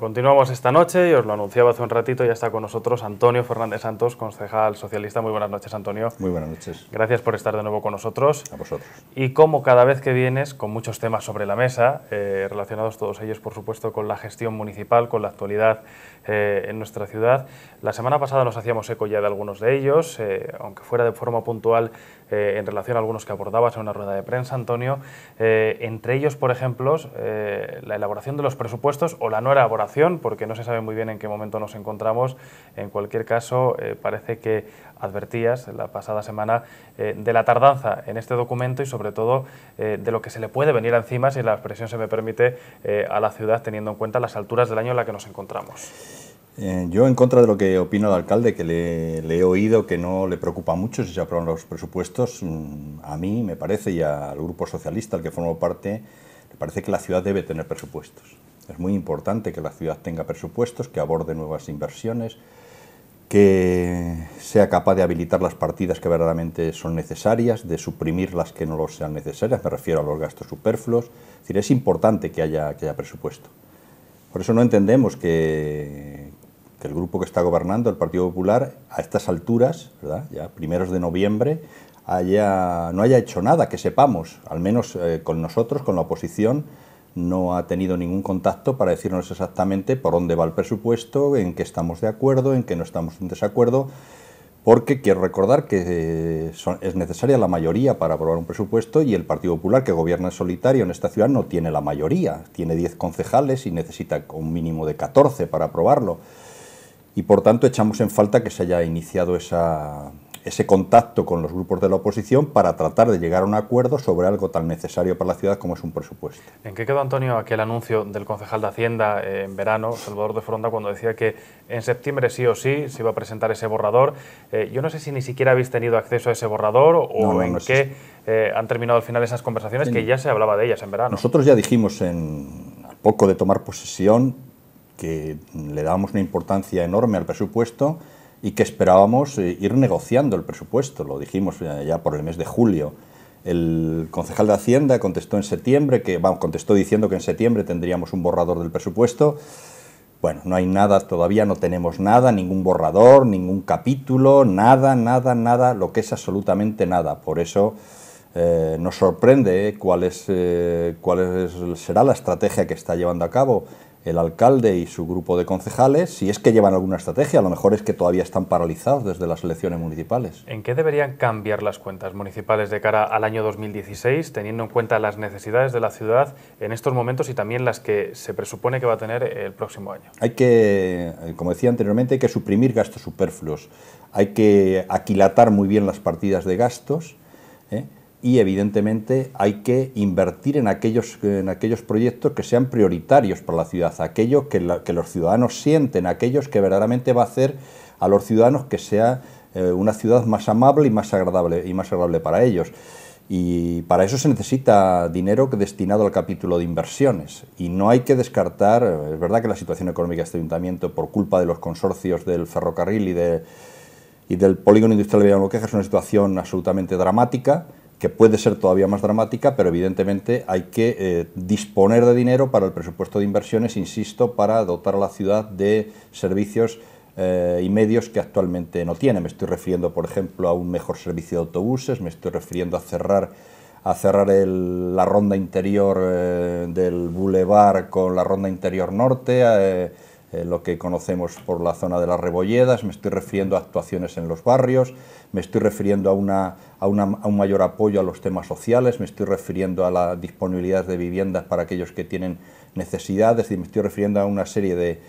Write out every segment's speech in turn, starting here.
continuamos esta noche y os lo anunciaba hace un ratito, ya está con nosotros Antonio Fernández Santos, concejal socialista. Muy buenas noches, Antonio. Muy buenas noches. Gracias por estar de nuevo con nosotros. A vosotros. Y como cada vez que vienes, con muchos temas sobre la mesa, eh, relacionados todos ellos, por supuesto, con la gestión municipal, con la actualidad eh, en nuestra ciudad. La semana pasada nos hacíamos eco ya de algunos de ellos, eh, aunque fuera de forma puntual eh, en relación a algunos que abordabas en una rueda de prensa, Antonio. entre ellos, por ejemplo, la elaboración de los presupuestos o la no elaboración, porque no se sabe muy bien en qué momento nos encontramos. En cualquier caso, parece que advertías la pasada semana eh, de la tardanza en este documento y sobre todo eh, de lo que se le puede venir encima, si la expresión se me permite, eh, a la ciudad teniendo en cuenta las alturas del año en la que nos encontramos. yo en contra de lo que opino el alcalde, que le, le, he oído que no le preocupa mucho si se aprueban los presupuestos, mm, a mí me parece y al grupo socialista al que formo parte, me parece que la ciudad debe tener presupuestos. Es muy importante que la ciudad tenga presupuestos, que aborde nuevas inversiones, que sea capaz de habilitar las partidas que verdaderamente son necesarias, de suprimir las que no lo sean necesarias, me refiero a los gastos superfluos. Es decir, es importante que haya, que haya presupuesto. Por eso no entendemos que, el grupo que está gobernando, el Partido Popular, a estas alturas, ya primeros de noviembre, haya, no haya hecho nada, que sepamos, al menos eh, con nosotros, con la oposición, no ha tenido ningún contacto para decirnos exactamente por dónde va el presupuesto, en qué estamos de acuerdo, en qué no estamos en desacuerdo, porque quiero recordar que eh, es necesaria la mayoría para aprobar un presupuesto y el Partido Popular, que gobierna en solitario en esta ciudad, no tiene la mayoría, tiene 10 concejales y necesita un mínimo de 14 para aprobarlo. Y por tanto echamos en falta que se haya iniciado esa, ese contacto con los grupos de la oposición para tratar de llegar a un acuerdo sobre algo tan necesario para la ciudad como es un presupuesto. ¿En qué quedó, Antonio, aquel anuncio del concejal de Hacienda eh, en verano, Salvador de Fronda, cuando decía que en septiembre sí o sí se iba a presentar ese borrador? Eh, yo no sé si ni siquiera habéis tenido acceso a ese borrador o en qué eh, han terminado al final esas conversaciones que ya se hablaba de ellas en verano. Nosotros ya dijimos en, al poco de tomar posesión que le dábamos una importancia enorme al presupuesto y que esperábamos eh, ir negociando el presupuesto. Lo dijimos eh, ya por el mes de julio. El concejal de Hacienda contestó en septiembre que contestó diciendo que en septiembre tendríamos un borrador del presupuesto. Bueno, no hay nada todavía, no tenemos nada, ningún borrador, ningún capítulo, nada, nada, nada, lo que es absolutamente nada. Por eso eh, nos sorprende cuál, es, cuál será la estrategia que está llevando a cabo el alcalde y su grupo de concejales, si es que llevan alguna estrategia, a lo mejor es que todavía están paralizados desde las elecciones municipales. ¿En qué deberían cambiar las cuentas municipales de cara al año 2016, teniendo en cuenta las necesidades de la ciudad en estos momentos y también las que se presupone que va a tener el próximo año? Hay que, eh, como decía anteriormente, hay que suprimir gastos superfluos, hay que aquilatar muy bien las partidas de gastos. ¿eh? y evidentemente hay que invertir en aquellos, en aquellos proyectos que sean prioritarios para la ciudad, aquellos que, los ciudadanos sienten, aquellos que verdaderamente va a hacer a los ciudadanos que sea eh, una ciudad más amable y más agradable, y más agradable para ellos. Y para eso se necesita dinero destinado al capítulo de inversiones. Y no hay que descartar, eh, es verdad que la situación económica de este ayuntamiento, por culpa de los consorcios del ferrocarril y, y del polígono industrial de Villamboqueja... es una situación absolutamente dramática, que puede ser todavía más dramática, pero evidentemente hay que eh, disponer de dinero para el presupuesto de inversiones, insisto, para dotar a la ciudad de servicios eh, y medios que actualmente no tiene. Me estoy refiriendo, por ejemplo, a un mejor servicio de autobuses, me estoy refiriendo a cerrar a cerrar la ronda interior eh, del bulevar con la ronda interior norte, eh, lo que conocemos por la zona de las rebolledas, me estoy refiriendo a actuaciones en los barrios, me estoy refiriendo a, una, a, un mayor apoyo a los temas sociales, me estoy refiriendo a la disponibilidad de viviendas para aquellos que tienen necesidades, y me estoy refiriendo a una serie de,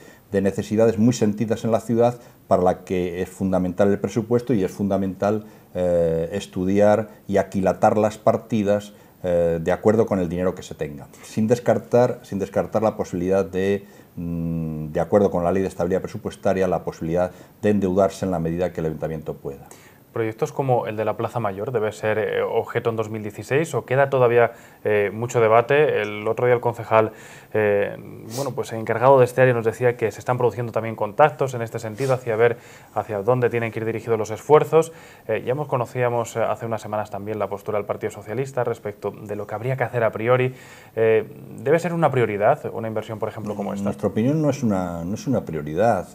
necesidades muy sentidas en la ciudad para la que es fundamental el presupuesto y es fundamental eh, estudiar y aquilatar las partidas eh, de acuerdo con el dinero que se tenga, sin descartar, sin descartar la posibilidad de Mm, de acuerdo con la Ley de Estabilidad Presupuestaria, la posibilidad de endeudarse en la medida que el ayuntamiento pueda. ¿Proyectos como el de la Plaza Mayor debe ser eh, objeto en 2016 o queda todavía eh, mucho debate? El otro día el concejal, eh, bueno, pues encargado de este área nos decía que se están produciendo también contactos en este sentido hacia ver hacia dónde tienen que ir dirigidos los esfuerzos. ya hemos conocíamos hace unas semanas también la postura del Partido Socialista respecto de lo que habría que hacer a priori. ¿Debe ser una prioridad una inversión, por ejemplo, como esta? Nuestra opinión no es una, no es una prioridad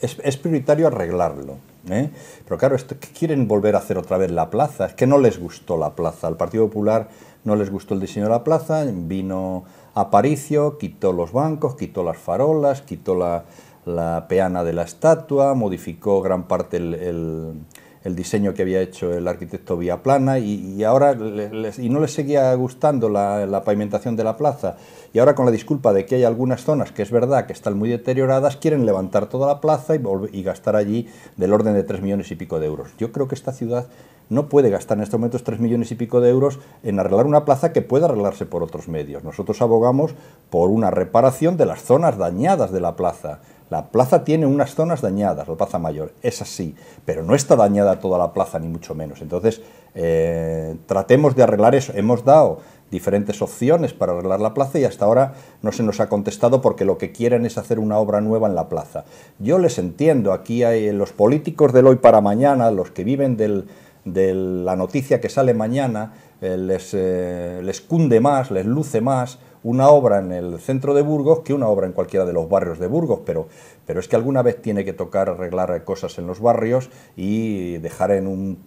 es, prioritario arreglarlo. ¿eh? Pero claro, ¿qué quieren volver a hacer otra vez la plaza? Es que no les gustó la plaza. Al Partido Popular no les gustó el diseño de la plaza, vino Aparicio, quitó los bancos, quitó las farolas, quitó la, la peana de la estatua, modificó gran parte el, diseño que había hecho el arquitecto Vía Plana y ahora y no les seguía gustando la, la pavimentación de la plaza y ahora con la disculpa de que hay algunas zonas que es verdad que están muy deterioradas, quieren levantar toda la plaza y, gastar allí del orden de 3 millones y pico de euros. Yo creo que esta ciudad no puede gastar en estos momentos 3 millones y pico de euros en arreglar una plaza que pueda arreglarse por otros medios. Nosotros abogamos por una reparación de las zonas dañadas de la plaza. La plaza tiene unas zonas dañadas, la plaza mayor, es así, pero no está dañada toda la plaza, ni mucho menos. Entonces, eh, tratemos de arreglar eso. Hemos dado diferentes opciones para arreglar la plaza y hasta ahora no se nos ha contestado porque lo que quieren es hacer una obra nueva en la plaza. Yo les entiendo, aquí hay eh, los políticos del hoy para mañana, los que viven de la noticia que sale mañana, eh, les, eh, les cunde más, les luce más una obra en el centro de Burgos que una obra en cualquiera de los barrios de Burgos, pero, pero es que alguna vez tiene que tocar arreglar cosas en los barrios y dejar en un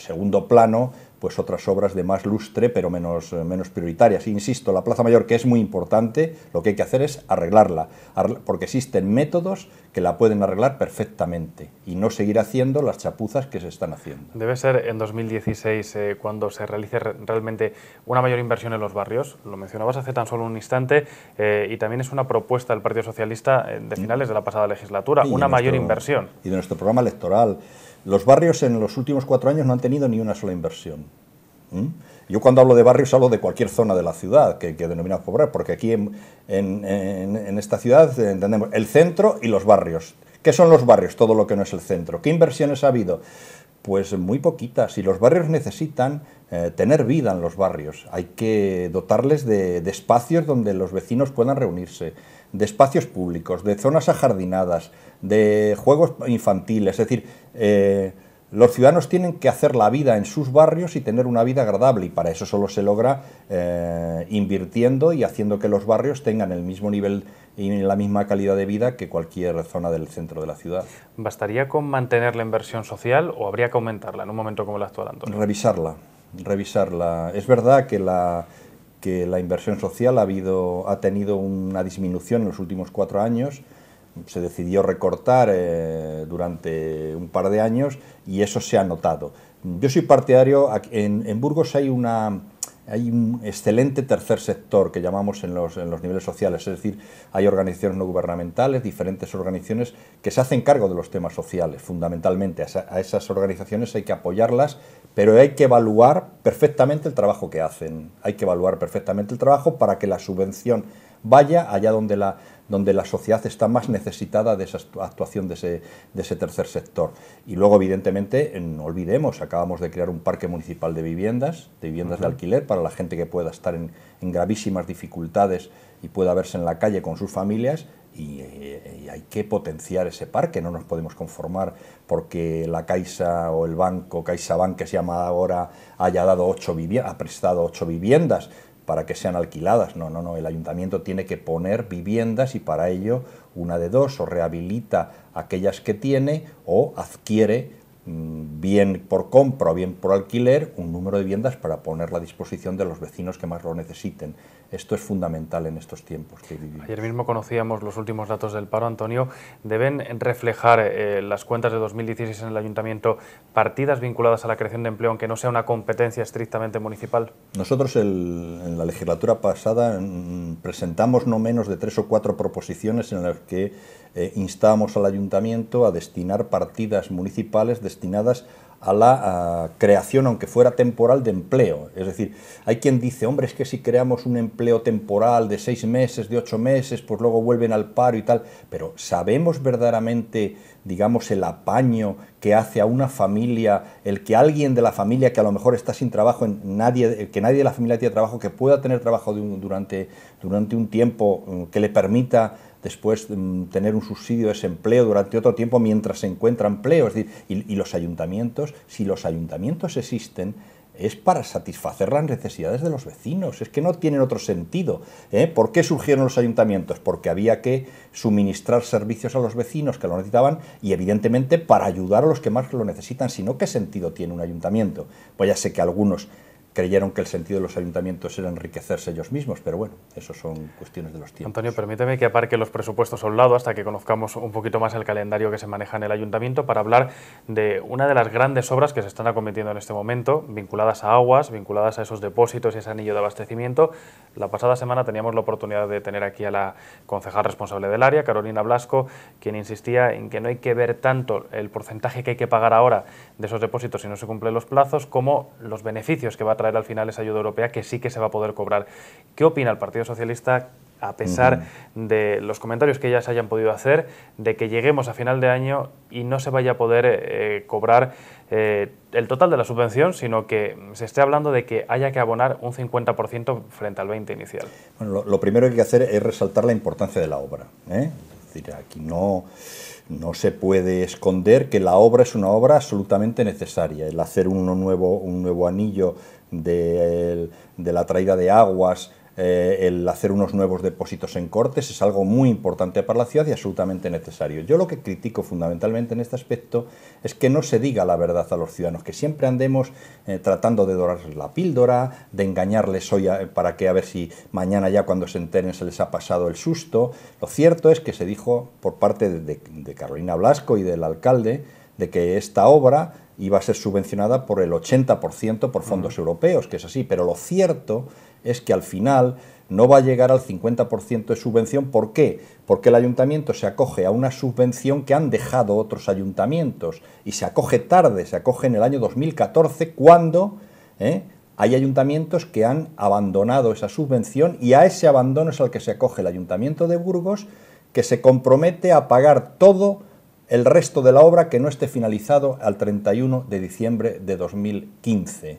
segundo plano pues otras obras de más lustre pero menos, eh, menos prioritarias. Insisto, la Plaza Mayor, que es muy importante, lo que hay que hacer es arreglarla, porque existen métodos que la pueden arreglar perfectamente y no seguir haciendo las chapuzas que se están haciendo. Debe ser en 2016 eh, cuando se realice realmente una mayor inversión en los barrios, lo mencionabas hace tan solo un instante, eh, y también es una propuesta del Partido Socialista de mm. finales de la pasada legislatura, una mayor inversión. Y de nuestro programa electoral. Los barrios en los últimos cuatro años no han tenido ni una sola inversión. Yo cuando hablo de barrios hablo de cualquier zona de la ciudad que, que denominamos pobre, porque aquí en, esta ciudad entendemos el centro y los barrios. ¿Qué son los barrios? Todo lo que no es el centro. ¿Qué inversiones ha habido? Pues muy poquitas. Y los barrios necesitan eh, tener vida en los barrios. Hay que dotarles de espacios donde los vecinos puedan reunirse de espacios públicos, de zonas ajardinadas, de juegos infantiles. Es decir, eh, los ciudadanos tienen que hacer la vida en sus barrios y tener una vida agradable y para eso solo se logra eh, invirtiendo y haciendo que los barrios tengan el mismo nivel y la misma calidad de vida que cualquier zona del centro de la ciudad. ¿Bastaría con mantener la inversión social o habría que aumentarla en un momento como el actual, Revisarla, revisarla. Es verdad que la que la inversión social ha, habido, ha tenido una disminución en los últimos cuatro años, se decidió recortar eh, durante un par de años y eso se ha notado. Yo soy partidario, en Burgos hay una, hay un excelente tercer sector que llamamos en los, en los niveles sociales, es decir, hay organizaciones no gubernamentales, diferentes organizaciones que se hacen cargo de los temas sociales, fundamentalmente. A, esas organizaciones hay que apoyarlas, pero hay que evaluar perfectamente el trabajo que hacen. Hay que evaluar perfectamente el trabajo para que la subvención vaya allá donde la, donde la sociedad está más necesitada de esa actuación de ese, tercer sector. Y luego, evidentemente, no olvidemos, acabamos de crear un parque municipal de viviendas, de viviendas de alquiler, para la gente que pueda estar en, gravísimas dificultades y pueda verse en la calle con sus familias, eh, y, hay que potenciar ese parque, no nos podemos conformar porque la Caixa o el banco CaixaBank que se llama ahora haya dado ocho ha prestado ocho viviendas para que sean alquiladas. No, no, no. El ayuntamiento tiene que poner viviendas y para ello una de dos, o rehabilita aquellas que tiene o adquiere Mm, bien por compra o bien por alquiler, un número de viviendas para ponerla a disposición de los vecinos que más lo necesiten. Esto es fundamental en estos tiempos que vivimos. Ayer mismo conocíamos los últimos datos del paro, Antonio. ¿Deben reflejar eh, las cuentas de 2016 en el ayuntamiento partidas vinculadas a la creación de empleo, aunque no sea una competencia estrictamente municipal? Nosotros en la legislatura pasada mm, presentamos no menos de tres o cuatro proposiciones en las que instamos eh, instábamos al ayuntamiento a destinar partidas municipales de destinadas a la creación, aunque fuera temporal, de empleo. Es decir, hay quien dice, hombre, es que si creamos un empleo temporal de seis meses, de ocho meses, pues luego vuelven al paro y tal, pero ¿sabemos verdaderamente, digamos, el apaño que hace a una familia, el que alguien de la familia que a lo mejor está sin trabajo, nadie, que nadie de la familia tiene trabajo, que pueda tener trabajo durante, durante un tiempo mm, que le permita después tener un subsidio de desempleo durante otro tiempo mientras se encuentra empleo. y, los ayuntamientos, si los ayuntamientos existen, es para satisfacer las necesidades de los vecinos, es que no tienen otro sentido. ¿eh? ¿Por qué surgieron los ayuntamientos? Porque había que suministrar servicios a los vecinos que lo necesitaban y evidentemente para ayudar a los que más lo necesitan, si no, ¿qué sentido tiene un ayuntamiento? Pues ya sé que algunos creyeron que el sentido de los ayuntamientos era enriquecerse ellos mismos, pero bueno, eso son cuestiones de los tiempos. Antonio, permíteme que aparque los presupuestos a un lado hasta que conozcamos un poquito más el calendario que se maneja en el ayuntamiento para hablar de una de las grandes obras que se están acometiendo en este momento, vinculadas a aguas, vinculadas a esos depósitos y ese anillo de abastecimiento. La pasada semana teníamos la oportunidad de tener aquí a la concejal responsable del área, Carolina Blasco, quien insistía en que no hay que ver tanto el porcentaje que hay que pagar ahora de esos depósitos si no se cumplen los plazos como los beneficios que va a traer al final esa ayuda europea que sí que se va a poder cobrar. ¿Qué opina el Partido Socialista a pesar de los comentarios que ya se hayan podido hacer, de que lleguemos a final de año y no se vaya a poder eh, cobrar eh, el total de la subvención, sino que se esté hablando de que haya que abonar un 50% frente al 20% inicial. Bueno, lo, primero que hay que hacer es resaltar la importancia de la obra. ¿eh? Es decir, aquí no no se puede esconder que la obra es una obra absolutamente necesaria. El hacer un nuevo, un nuevo anillo de eh, la traída de aguas eh, el hacer unos nuevos depósitos en cortes es algo muy importante para la ciudad y absolutamente necesario. Yo lo que critico fundamentalmente en este aspecto es que no se diga la verdad a los ciudadanos, que siempre andemos eh, tratando de dorarles la píldora, de engañarles hoy para que a ver si mañana ya cuando se enteren se les ha pasado el susto. Lo cierto es que se dijo por parte de Carolina Blasco y del alcalde de que esta obra y va a ser subvencionada por el 80% por fondos europeos, que es así. Pero lo cierto es que al final no va a llegar al 50% de subvención. ¿Por qué? Porque el ayuntamiento se acoge a una subvención que han dejado otros ayuntamientos y se acoge tarde, se acoge en el año 2014 cuando ¿eh? hay ayuntamientos que han abandonado esa subvención y a ese abandono es al que se acoge el ayuntamiento de Burgos que se compromete a pagar todo el resto de la obra que no esté finalizado al 31 de diciembre de 2015.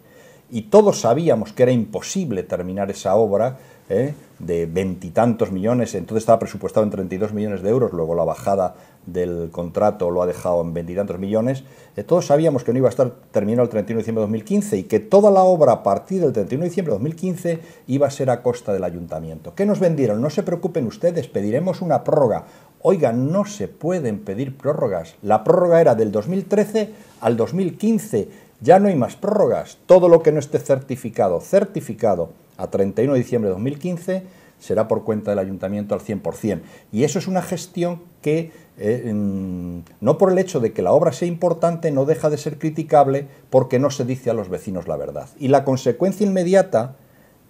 Y todos sabíamos que era imposible terminar esa obra ¿eh? de veintitantos millones, entonces estaba presupuestado en 32 millones de euros, luego la bajada del contrato lo ha dejado en veintitantos millones, eh, todos sabíamos que no iba a estar terminado el 31 de diciembre de 2015 y que toda la obra a partir del 31 de diciembre de 2015 iba a ser a costa del ayuntamiento. ¿Qué nos vendieron? No se preocupen ustedes, pediremos una prórroga. Oiga, no se pueden pedir prórrogas. La prórroga era del 2013 al 2015. Ya no hay más prórrogas. Todo lo que no esté certificado, certificado a 31 de diciembre de 2015, será por cuenta del ayuntamiento al 100%. Y eso es una gestión que, eh, no por el hecho de que la obra sea importante, no deja de ser criticable porque no se dice a los vecinos la verdad. Y la consecuencia inmediata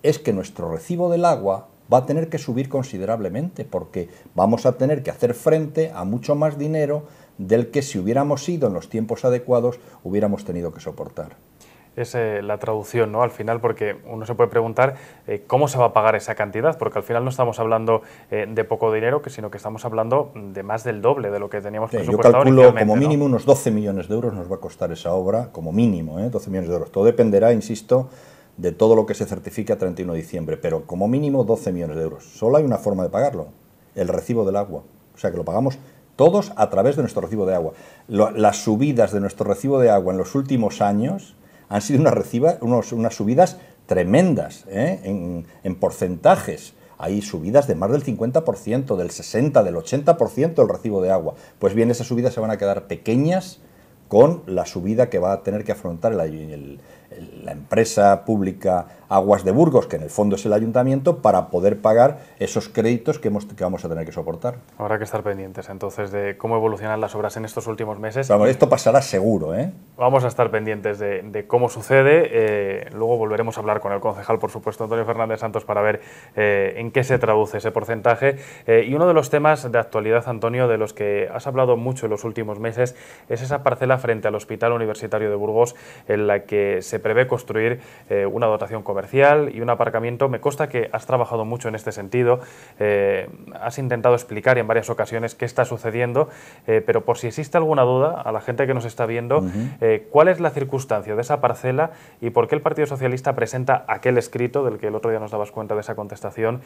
es que nuestro recibo del agua va a tener que subir considerablemente porque vamos a tener que hacer frente a mucho más dinero del que si hubiéramos ido en los tiempos adecuados hubiéramos tenido que soportar es eh, la traducción, ¿no? Al final, porque uno se puede preguntar eh, cómo se va a pagar esa cantidad, porque al final no estamos hablando eh, de poco dinero, sino que estamos hablando de más del doble de lo que teníamos sí, presupuestado Yo calculo como mínimo unos 12 millones de euros nos va a costar esa obra, como mínimo, 12 millones de euros. Todo dependerá, insisto, de todo lo que se certifica 31 de diciembre, pero como mínimo 12 millones de euros. Solo hay una forma de pagarlo, el recibo del agua. O sea que lo pagamos todos a través de nuestro recibo de agua. las subidas de nuestro recibo de agua en los últimos años han sido unas, subidas tremendas ¿eh? en, porcentajes hay subidas de más del 50%, del 60%, del 80% el recibo de agua. Pues bien, esas subidas se van a quedar pequeñas con la subida que va a tener que afrontar el, el, la empresa pública Aguas de Burgos, que en el fondo es el ayuntamiento, para poder pagar esos créditos que, vamos a tener que soportar. Habrá que estar pendientes entonces de cómo evolucionan las obras en estos últimos meses. Vamos, esto pasará seguro. ¿eh? Vamos a estar pendientes de, cómo sucede. Eh, luego volveremos a hablar con el concejal, por supuesto, Antonio Fernández Santos, para ver eh, en qué se traduce ese porcentaje. y uno de los temas de actualidad, Antonio, de los que has hablado mucho en los últimos meses, es esa parcela frente al Hospital Universitario de Burgos en la que se prevé construir eh, una dotación comercial y un aparcamiento. Me consta que has trabajado mucho en este sentido, eh, has intentado explicar en varias ocasiones qué está sucediendo, eh, pero por si existe alguna duda a la gente que nos está viendo, ¿cuál es la circunstancia de esa parcela y por qué el Partido Socialista presenta aquel escrito del que el otro día nos dabas cuenta de esa contestación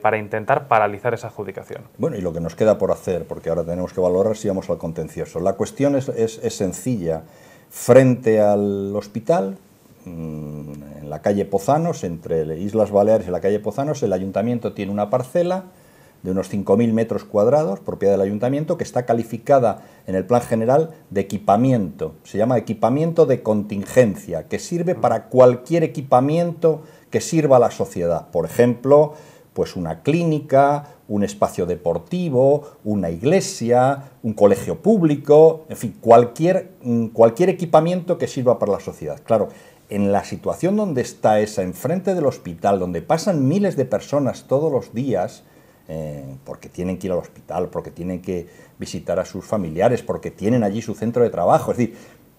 para intentar paralizar esa adjudicación? Bueno, y lo que nos queda por hacer, porque ahora tenemos que valorar si vamos al contencioso. La cuestión es sencilla frente al hospital Mm, en la calle Pozanos, entre Islas Baleares y la calle Pozanos, el ayuntamiento tiene una parcela de unos 5.000 metros cuadrados, propiedad del ayuntamiento, que está calificada en el plan general de equipamiento. Se llama equipamiento de contingencia, que sirve mm. para cualquier equipamiento que sirva a la sociedad. Por ejemplo, pues una clínica, un espacio deportivo, una iglesia, un colegio público, en fin, cualquier, mm, cualquier equipamiento que sirva para la sociedad. Claro, en la situación donde está esa, enfrente del hospital, donde pasan miles de personas todos los días, eh, porque tienen que ir al hospital, porque tienen que visitar a sus familiares, porque tienen allí su centro de trabajo, es decir,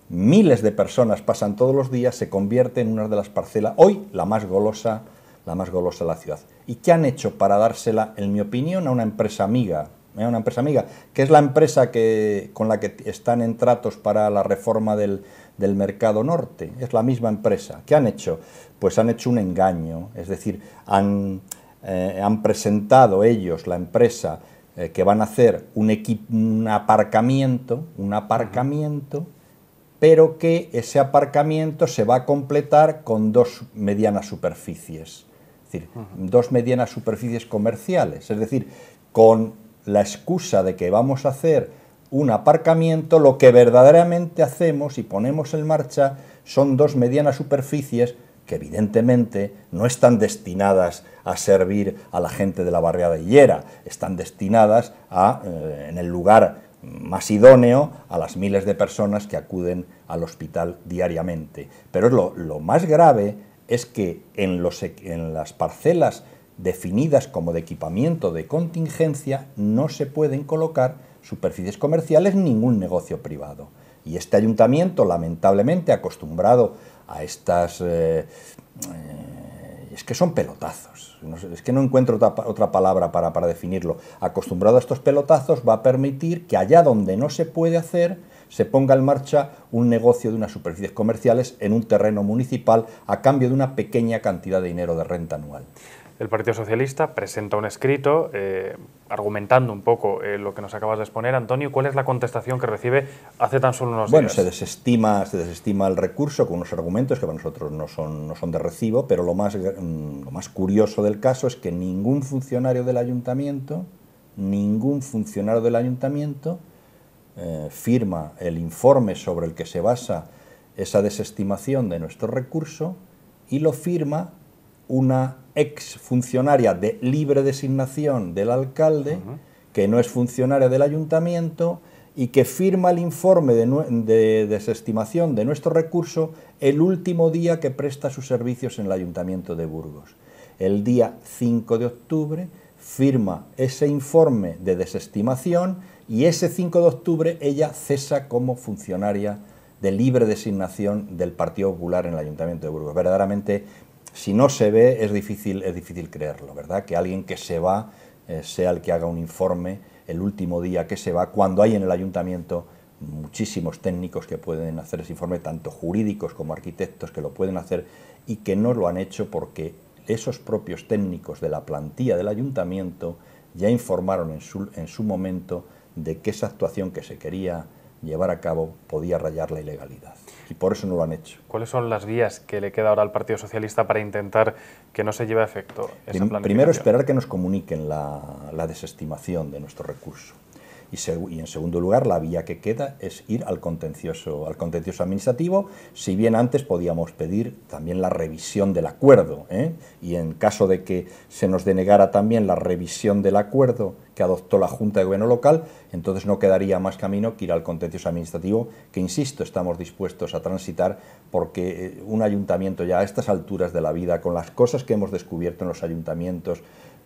miles de personas pasan todos los días, se convierte en una de las parcelas, hoy la más golosa, la más golosa de la ciudad. ¿Y qué han hecho para dársela, en mi opinión, a una empresa amiga? ¿Qué eh, Una empresa amiga, que es la empresa que, con la que están en tratos para la reforma del, del mercado norte. Es la misma empresa. ¿Qué han hecho? Pues han hecho un engaño, es decir, han, eh, presentado ellos, la empresa, eh, que van a hacer un, aparcamiento, un aparcamiento, pero que ese aparcamiento se va a completar con dos medianas superficies, es decir, dos medianas superficies comerciales, es decir, con la excusa de que vamos a hacer un aparcamiento, lo que verdaderamente hacemos y ponemos en marcha son dos medianas superficies que evidentemente no están destinadas a servir a la gente de la barriada Hillera, están destinadas a, eh, en el lugar más idóneo a las miles de personas que acuden al hospital diariamente. Pero lo, lo más grave es que en, los, en las parcelas definidas como de equipamiento de contingencia no se pueden colocar superficies comerciales ningún negocio privado. Y este ayuntamiento, lamentablemente, acostumbrado a estas... Eh, eh, es que son pelotazos. es que no encuentro otra, otra palabra para, para, definirlo. Acostumbrado a estos pelotazos va a permitir que allá donde no se puede hacer, se ponga en marcha un negocio de unas superficies comerciales en un terreno municipal a cambio de una pequeña cantidad de dinero de renta anual el Partido Socialista presenta un escrito eh, argumentando un poco eh, lo que nos acabas de exponer. Antonio, ¿cuál es la contestación que recibe hace tan solo unos días? Bueno, se desestima, se desestima el recurso con unos argumentos que para nosotros no son, no son de recibo, pero lo más, mm, lo más curioso del caso es que ningún funcionario del ayuntamiento, ningún funcionario del ayuntamiento eh, firma el informe sobre el que se basa esa desestimación de nuestro recurso y lo firma una ex funcionaria de libre designación del alcalde, que no es funcionaria del ayuntamiento y que firma el informe de, de, desestimación de nuestro recurso el último día que presta sus servicios en el ayuntamiento de Burgos. El día 5 de octubre firma ese informe de desestimación y ese 5 de octubre ella cesa como funcionaria de libre designación del Partido Popular en el Ayuntamiento de Burgos. Verdaderamente si no se ve, es difícil, es difícil creerlo, ¿verdad? Que alguien que se va eh, sea el que haga un informe el último día que se va, cuando hay en el ayuntamiento muchísimos técnicos que pueden hacer ese informe, tanto jurídicos como arquitectos que lo pueden hacer y que no lo han hecho porque esos propios técnicos de la plantilla del ayuntamiento ya informaron en en su momento de que esa actuación que se quería llevar a cabo podía rayar la ilegalidad y por eso no lo han hecho. ¿Cuáles son las vías que le queda ahora al Partido Socialista para intentar que no se lleve a efecto Primero, esperar que nos comuniquen la desestimación de nuestro recurso. Y, en segundo lugar, la vía que queda es ir al contencioso, al contencioso administrativo, si bien antes podíamos pedir también la revisión del acuerdo. ¿eh? Y en caso de que se nos denegara también la revisión del acuerdo que adoptó la Junta de Gobierno Local, entonces no quedaría más camino que ir al contencioso administrativo, que insisto, estamos dispuestos a transitar, porque eh, un ayuntamiento ya a estas alturas de la vida, con las cosas que hemos descubierto en los ayuntamientos,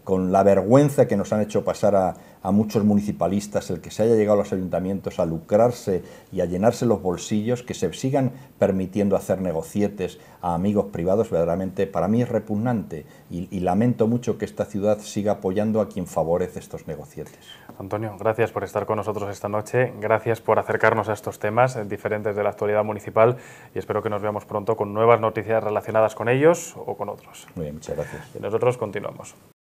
con la vergüenza que nos han hecho pasar a, muchos municipalistas, el que se haya llegado a los ayuntamientos a lucrarse y a llenarse los bolsillos, que se sigan permitiendo hacer negocietes a amigos privados, verdaderamente para mí es repugnante y, y lamento mucho que esta ciudad siga apoyando a quien favorece estos negocietes. Antonio, gracias por estar con nosotros esta noche, gracias por acercarnos a estos temas diferentes de la actualidad municipal y espero que nos veamos pronto con nuevas noticias relacionadas con ellos o con otros. Muy bien, muchas gracias. Y nosotros continuamos.